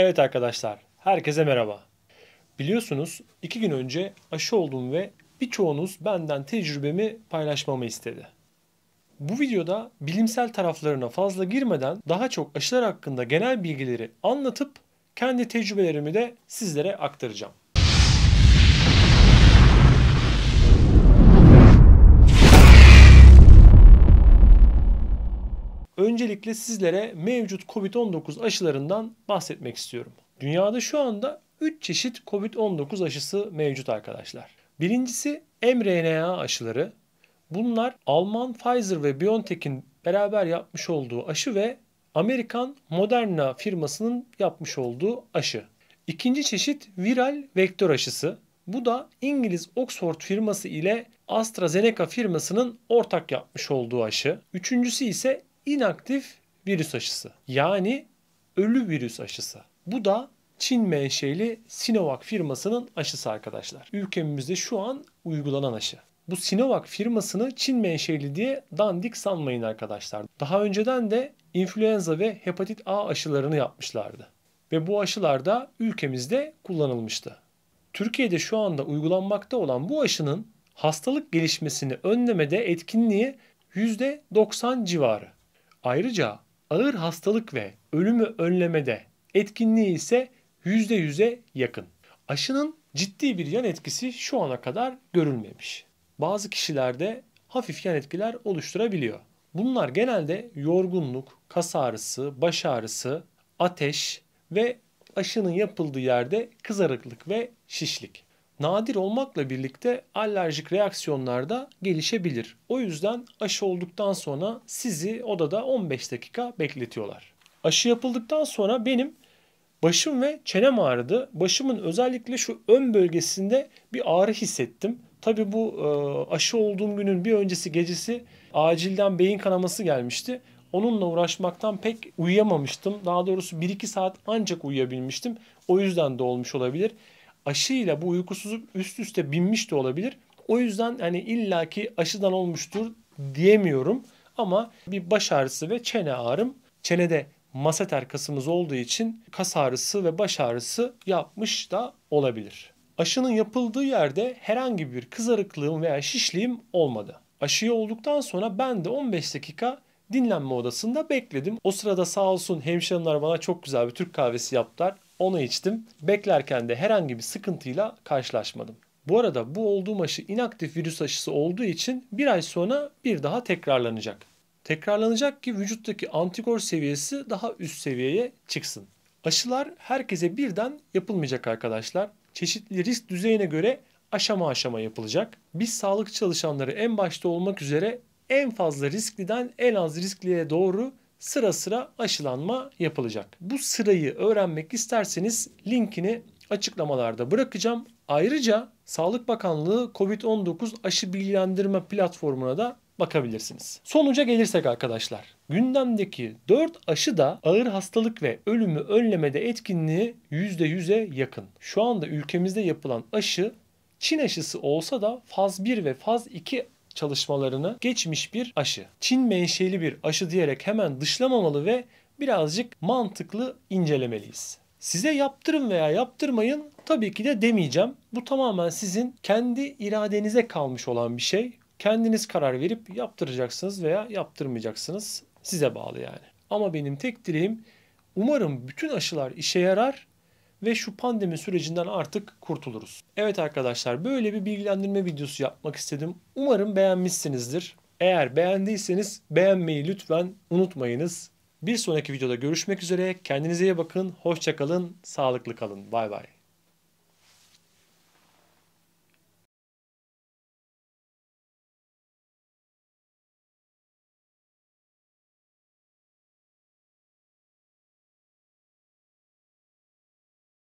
Evet arkadaşlar, herkese merhaba. Biliyorsunuz iki gün önce aşı oldum ve birçoğunuz benden tecrübemi paylaşmamı istedi. Bu videoda bilimsel taraflarına fazla girmeden daha çok aşılar hakkında genel bilgileri anlatıp kendi tecrübelerimi de sizlere aktaracağım. Öncelikle sizlere mevcut COVID-19 aşılarından bahsetmek istiyorum. Dünyada şu anda 3 çeşit COVID-19 aşısı mevcut arkadaşlar. Birincisi mRNA aşıları. Bunlar Alman Pfizer ve BioNTech'in beraber yapmış olduğu aşı ve Amerikan Moderna firmasının yapmış olduğu aşı. İkinci çeşit viral vektör aşısı. Bu da İngiliz Oxford firması ile AstraZeneca firmasının ortak yapmış olduğu aşı. Üçüncüsü ise inaktif virüs aşısı. Yani ölü virüs aşısı. Bu da Çin menşeli Sinovac firmasının aşısı arkadaşlar. Ülkemizde şu an uygulanan aşı. Bu Sinovac firmasını Çin menşeli diye dandik sanmayın arkadaşlar. Daha önceden de influenza ve hepatit A aşılarını yapmışlardı. Ve bu aşılar da ülkemizde kullanılmıştı. Türkiye'de şu anda uygulanmakta olan bu aşının hastalık gelişmesini önlemede etkinliği %90 civarı. Ayrıca ağır hastalık ve ölümü önlemede etkinliği ise %100'e yakın. Aşının ciddi bir yan etkisi şu ana kadar görülmemiş. Bazı kişilerde hafif yan etkiler oluşturabiliyor. Bunlar genelde yorgunluk, kas ağrısı, baş ağrısı, ateş ve aşının yapıldığı yerde kızarıklık ve şişlik nadir olmakla birlikte alerjik reaksiyonlarda gelişebilir. O yüzden aşı olduktan sonra sizi odada 15 dakika bekletiyorlar. Aşı yapıldıktan sonra benim başım ve çenem ağrıdı. Başımın özellikle şu ön bölgesinde bir ağrı hissettim. Tabi bu e, aşı olduğum günün bir öncesi gecesi acilden beyin kanaması gelmişti. Onunla uğraşmaktan pek uyuyamamıştım. Daha doğrusu 1-2 saat ancak uyuyabilmiştim. O yüzden de olmuş olabilir aşıyla bu uykusuzluk üst üste binmiş de olabilir. O yüzden hani illaki aşıdan olmuştur diyemiyorum ama bir baş ağrısı ve çene ağrım. Çenede maseter kasımız olduğu için kas ağrısı ve baş ağrısı yapmış da olabilir. Aşının yapıldığı yerde herhangi bir kızarıklığım veya şişliğim olmadı. Aşıyı olduktan sonra ben de 15 dakika dinlenme odasında bekledim. O sırada sağ olsun hemşireler bana çok güzel bir Türk kahvesi yaptılar. Onu içtim. Beklerken de herhangi bir sıkıntıyla karşılaşmadım. Bu arada bu olduğum aşı inaktif virüs aşısı olduğu için bir ay sonra bir daha tekrarlanacak. Tekrarlanacak ki vücuttaki antikor seviyesi daha üst seviyeye çıksın. Aşılar herkese birden yapılmayacak arkadaşlar. Çeşitli risk düzeyine göre aşama aşama yapılacak. Biz sağlık çalışanları en başta olmak üzere en fazla riskliden en az riskliye doğru sıra sıra aşılanma yapılacak. Bu sırayı öğrenmek isterseniz linkini açıklamalarda bırakacağım. Ayrıca Sağlık Bakanlığı COVID-19 aşı bilgilendirme platformuna da bakabilirsiniz. Sonuca gelirsek arkadaşlar, gündemdeki 4 aşı da ağır hastalık ve ölümü önlemede etkinliği %100'e yakın. Şu anda ülkemizde yapılan aşı Çin aşısı olsa da faz 1 ve faz 2 çalışmalarını geçmiş bir aşı. Çin menşeli bir aşı diyerek hemen dışlamamalı ve birazcık mantıklı incelemeliyiz. Size yaptırın veya yaptırmayın tabii ki de demeyeceğim. Bu tamamen sizin kendi iradenize kalmış olan bir şey. Kendiniz karar verip yaptıracaksınız veya yaptırmayacaksınız. Size bağlı yani. Ama benim tek dileğim umarım bütün aşılar işe yarar ve şu pandemi sürecinden artık kurtuluruz. Evet arkadaşlar böyle bir bilgilendirme videosu yapmak istedim. Umarım beğenmişsinizdir. Eğer beğendiyseniz beğenmeyi lütfen unutmayınız. Bir sonraki videoda görüşmek üzere. Kendinize iyi bakın. Hoşçakalın. Sağlıklı kalın. Bay bay.